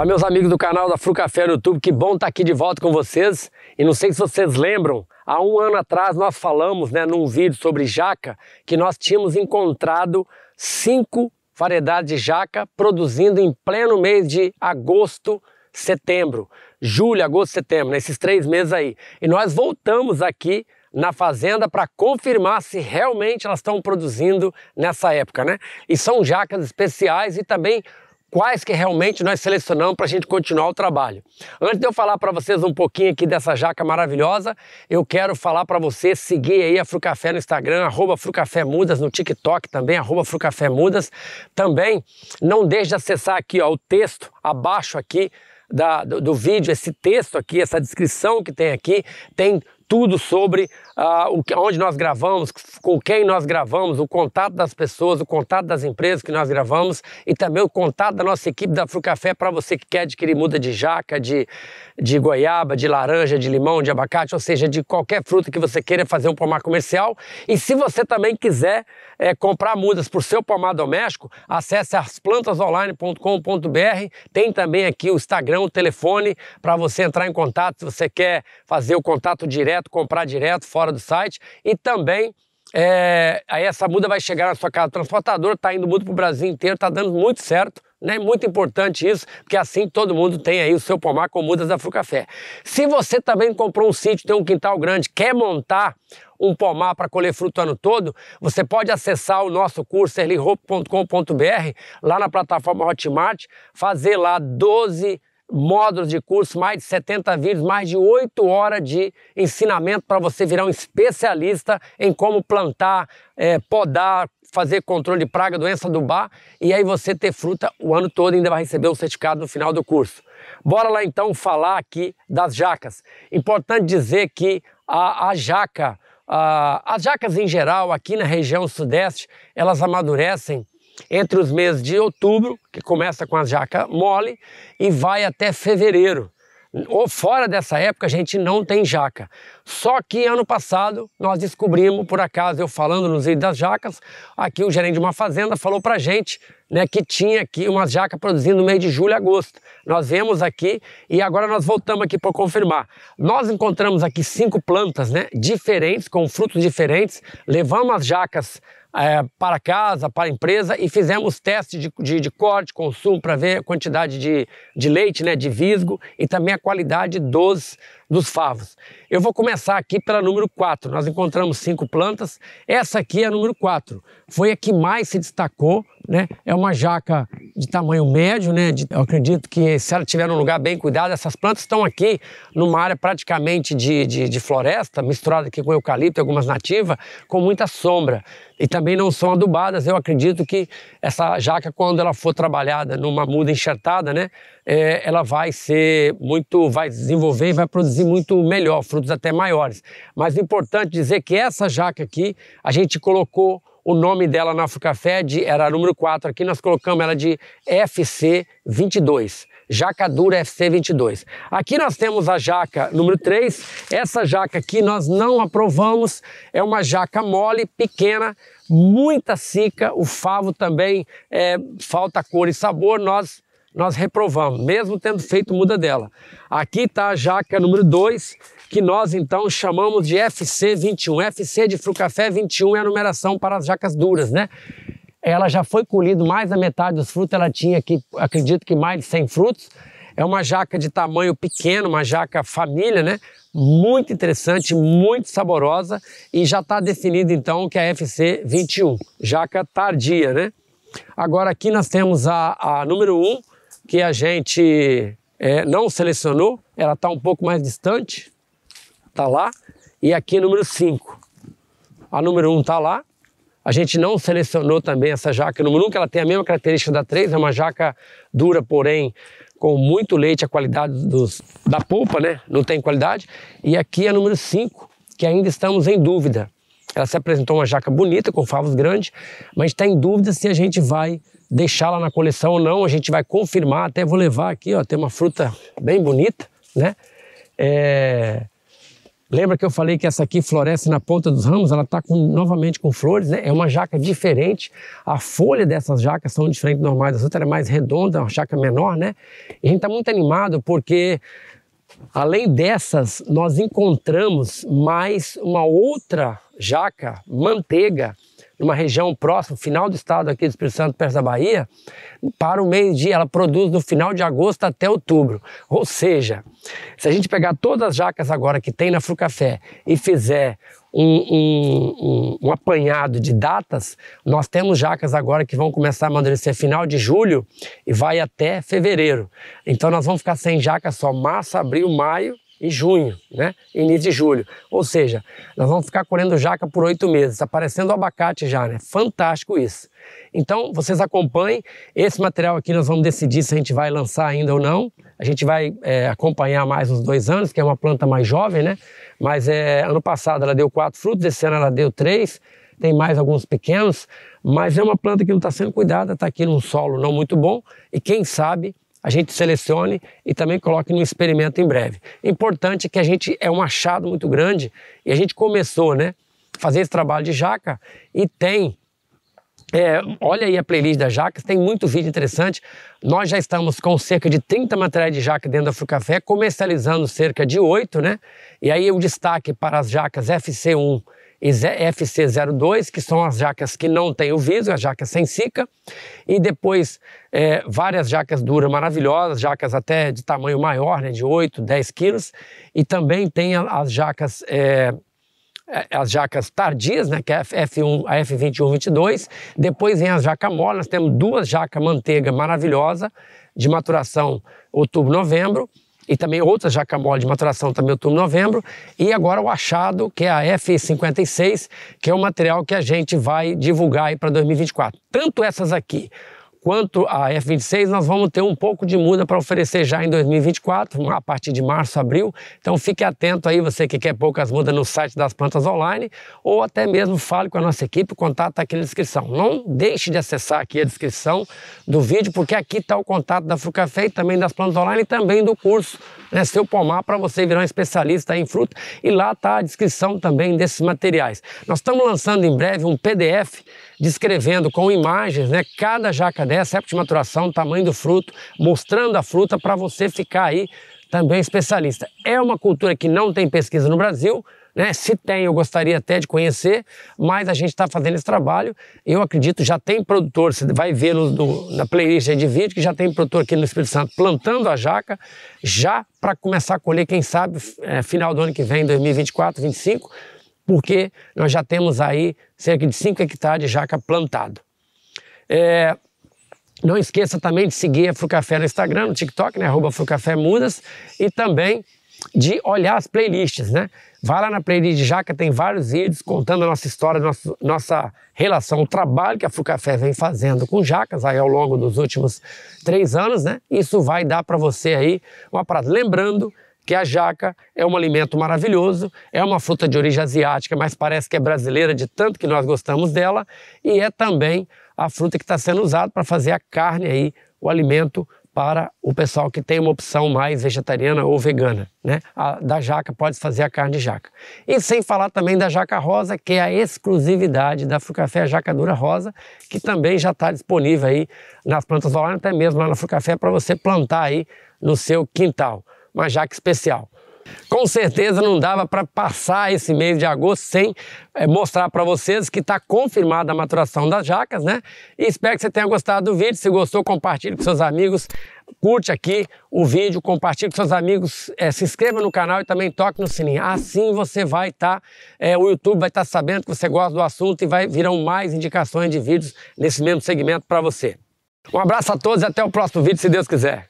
Olá, meus amigos do canal da Fru Café no YouTube, que bom estar tá aqui de volta com vocês. E não sei se vocês lembram, há um ano atrás nós falamos, né, num vídeo sobre jaca, que nós tínhamos encontrado cinco variedades de jaca produzindo em pleno mês de agosto, setembro. Julho, agosto, setembro, nesses né, três meses aí. E nós voltamos aqui na fazenda para confirmar se realmente elas estão produzindo nessa época, né? E são jacas especiais e também quais que realmente nós selecionamos para a gente continuar o trabalho. Antes de eu falar para vocês um pouquinho aqui dessa jaca maravilhosa, eu quero falar para você seguir aí a Frucafé no Instagram, arroba Frucafé Mudas, no TikTok também, arroba Frucafé Mudas. Também não deixe de acessar aqui ó, o texto abaixo aqui da, do, do vídeo, esse texto aqui, essa descrição que tem aqui, tem tudo sobre uh, onde nós gravamos, com quem nós gravamos, o contato das pessoas, o contato das empresas que nós gravamos e também o contato da nossa equipe da Frucafé para você que quer adquirir muda de jaca, de, de goiaba, de laranja, de limão, de abacate, ou seja, de qualquer fruta que você queira fazer um pomar comercial. E se você também quiser é, comprar mudas para o seu pomar doméstico, acesse asplantasonline.com.br. Tem também aqui o Instagram, o telefone para você entrar em contato se você quer fazer o contato direto direto, comprar direto fora do site e também é, aí essa muda vai chegar na sua casa transportadora, está indo muito para o Brasil inteiro, está dando muito certo. Né? Muito importante isso, porque assim todo mundo tem aí o seu pomar com mudas da Frucafé. Se você também comprou um sítio, tem um quintal grande, quer montar um pomar para colher fruto o ano todo, você pode acessar o nosso curso serlihope.com.br lá na plataforma Hotmart, fazer lá 12 módulos de curso, mais de 70 vídeos, mais de 8 horas de ensinamento para você virar um especialista em como plantar, é, podar, fazer controle de praga, doença do bar, e aí você ter fruta o ano todo e ainda vai receber o um certificado no final do curso. Bora lá então falar aqui das jacas. Importante dizer que a, a jaca, a, as jacas em geral aqui na região sudeste, elas amadurecem entre os meses de outubro, que começa com a jaca mole, e vai até fevereiro. Ou fora dessa época a gente não tem jaca. Só que ano passado nós descobrimos, por acaso eu falando nos Ilhos das Jacas, aqui o gerente de uma fazenda falou pra gente né, que tinha aqui uma jaca produzindo no mês de julho e agosto. Nós viemos aqui e agora nós voltamos aqui para confirmar. Nós encontramos aqui cinco plantas né, diferentes, com frutos diferentes, levamos as jacas é, para casa, para a empresa e fizemos testes de, de, de corte, consumo para ver a quantidade de, de leite, né, de visgo e também a qualidade dos dos favos. Eu vou começar aqui pela número 4. Nós encontramos cinco plantas. Essa aqui é a número 4. Foi a que mais se destacou, né? É uma jaca de tamanho médio, né? De, eu acredito que se ela tiver num lugar bem cuidado, essas plantas estão aqui numa área praticamente de, de, de floresta, misturada aqui com eucalipto e algumas nativas, com muita sombra. E também não são adubadas. Eu acredito que essa jaca, quando ela for trabalhada numa muda enxertada, né? É, ela vai ser muito, vai desenvolver e vai produzir muito melhor, frutos até maiores. Mas o importante é dizer que essa jaca aqui, a gente colocou o nome dela na Fucafé era a número 4, aqui nós colocamos ela de FC22, Jacadura FC22. Aqui nós temos a jaca número 3, essa jaca aqui nós não aprovamos, é uma jaca mole, pequena, muita cica, o favo também é, falta cor e sabor, nós nós reprovamos, mesmo tendo feito muda dela. Aqui está a jaca número 2, que nós então chamamos de FC21. FC de Frucafé 21 é a numeração para as jacas duras, né? Ela já foi colhida mais da metade dos frutos, ela tinha aqui, acredito que mais de 100 frutos. É uma jaca de tamanho pequeno, uma jaca família, né? Muito interessante, muito saborosa e já está definido então que é a FC 21, jaca tardia, né? Agora aqui nós temos a, a número 1, que a gente é, não selecionou, ela está um pouco mais distante, está lá, e aqui número 5. A número 1 um está lá, a gente não selecionou também essa jaca número 1, um, que ela tem a mesma característica da 3, é uma jaca dura, porém com muito leite, a qualidade dos, da polpa né? não tem qualidade. E aqui é a número 5, que ainda estamos em dúvida. Ela se apresentou uma jaca bonita, com favos grandes, mas está em dúvida se a gente vai deixá-la na coleção ou não. A gente vai confirmar, até vou levar aqui, ó, tem uma fruta bem bonita, né? É... Lembra que eu falei que essa aqui floresce na ponta dos ramos? Ela está novamente com flores, né? É uma jaca diferente. A folha dessas jacas são diferentes normais. Essa outra é mais redonda, é uma jaca menor, né? E a gente está muito animado porque, além dessas, nós encontramos mais uma outra Jaca, Manteiga, numa região próxima, final do estado aqui do Espírito Santo, perto da Bahia, para o meio-dia. Ela produz do final de agosto até outubro. Ou seja, se a gente pegar todas as jacas agora que tem na Frucafé e fizer um, um, um, um apanhado de datas, nós temos jacas agora que vão começar a amadurecer final de julho e vai até fevereiro. Então nós vamos ficar sem jaca só março, abril, maio e junho, né? Início de julho. Ou seja, nós vamos ficar colhendo jaca por oito meses. Está parecendo abacate já, né? Fantástico isso. Então, vocês acompanhem. Esse material aqui nós vamos decidir se a gente vai lançar ainda ou não. A gente vai é, acompanhar mais uns dois anos, que é uma planta mais jovem, né? Mas é, ano passado ela deu quatro frutos, esse ano ela deu três. Tem mais alguns pequenos, mas é uma planta que não está sendo cuidada, está aqui num solo não muito bom. E quem sabe a gente selecione e também coloque no experimento em breve. Importante é que a gente é um achado muito grande e a gente começou, né, fazer esse trabalho de jaca e tem é, olha aí a playlist da Jaca, tem muito vídeo interessante. Nós já estamos com cerca de 30 materiais de jaca dentro da Frucafé, comercializando cerca de 8, né? E aí o destaque para as jacas FC1 FC02, que são as jacas que não têm o viso, as jacas sem cica, e depois é, várias jacas duras maravilhosas, jacas até de tamanho maior, né, de 8, 10 quilos, e também tem as jacas. É, é, as jacas tardias, né, que é a F1, a F21, 22. Depois vem as jacas molas, temos duas jacas manteiga maravilhosa de maturação outubro, novembro e também outras jacamole de maturação também tá outubro novembro. E agora o achado, que é a F56, que é o material que a gente vai divulgar aí para 2024. Tanto essas aqui Quanto à F-26, nós vamos ter um pouco de muda para oferecer já em 2024, a partir de março, abril. Então fique atento aí, você que quer poucas mudas no site das plantas online, ou até mesmo fale com a nossa equipe, o contato está aqui na descrição. Não deixe de acessar aqui a descrição do vídeo, porque aqui está o contato da Frucafé e também das plantas online e também do curso né, Seu Pomar para você virar um especialista em fruta. E lá está a descrição também desses materiais. Nós estamos lançando em breve um PDF descrevendo com imagens né, cada jaca dessa, época de maturação, tamanho do fruto, mostrando a fruta para você ficar aí também especialista. É uma cultura que não tem pesquisa no Brasil, né? Se tem, eu gostaria até de conhecer, mas a gente está fazendo esse trabalho. Eu acredito, já tem produtor, você vai ver no, no, na playlist de vídeo, que já tem produtor aqui no Espírito Santo plantando a jaca, já para começar a colher, quem sabe, é, final do ano que vem, 2024, 2025 porque nós já temos aí cerca de 5 hectares de jaca plantado. É, não esqueça também de seguir a Frucafé no Instagram, no TikTok, né? Frucafé Mudas. E também de olhar as playlists, né? Vá lá na playlist de Jaca, tem vários vídeos contando a nossa história, nosso, nossa relação, o trabalho que a Frucafé vem fazendo com Jacas aí ao longo dos últimos três anos, né? Isso vai dar para você aí uma parada. Lembrando que a jaca é um alimento maravilhoso, é uma fruta de origem asiática, mas parece que é brasileira de tanto que nós gostamos dela, e é também a fruta que está sendo usada para fazer a carne aí, o alimento para o pessoal que tem uma opção mais vegetariana ou vegana, né? A, da jaca pode fazer a carne de jaca. E sem falar também da jaca rosa, que é a exclusividade da Frucafé jaca dura rosa, que também já está disponível aí nas plantas online, até mesmo lá na Frucafé para você plantar aí no seu quintal uma jaque especial. Com certeza não dava para passar esse mês de agosto sem é, mostrar para vocês que está confirmada a maturação das jacas, né? E espero que você tenha gostado do vídeo. Se gostou, compartilhe com seus amigos. Curte aqui o vídeo, compartilhe com seus amigos, é, se inscreva no canal e também toque no sininho. Assim você vai estar, tá, é, o YouTube vai estar tá sabendo que você gosta do assunto e vai virão mais indicações de vídeos nesse mesmo segmento para você. Um abraço a todos e até o próximo vídeo, se Deus quiser.